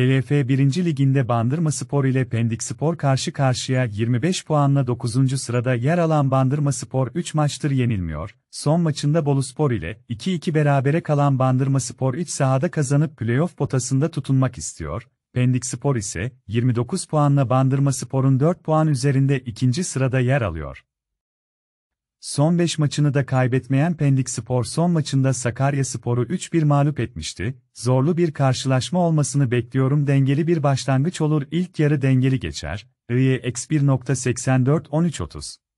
TLF 1. Liginde Bandırma Spor ile Pendik Spor karşı karşıya 25 puanla 9. sırada yer alan Bandırma Spor 3 maçtır yenilmiyor. Son maçında Bolu Spor ile 2-2 berabere kalan Bandırma Spor iç sahada kazanıp playoff potasında tutunmak istiyor. Pendik Spor ise 29 puanla Bandırma Spor'un 4 puan üzerinde 2. sırada yer alıyor. Son 5 maçını da kaybetmeyen Pendik Spor son maçında Sakarya Spor'u 3-1 mağlup etmişti. Zorlu bir karşılaşma olmasını bekliyorum dengeli bir başlangıç olur İlk yarı dengeli geçer. IE 184 13.30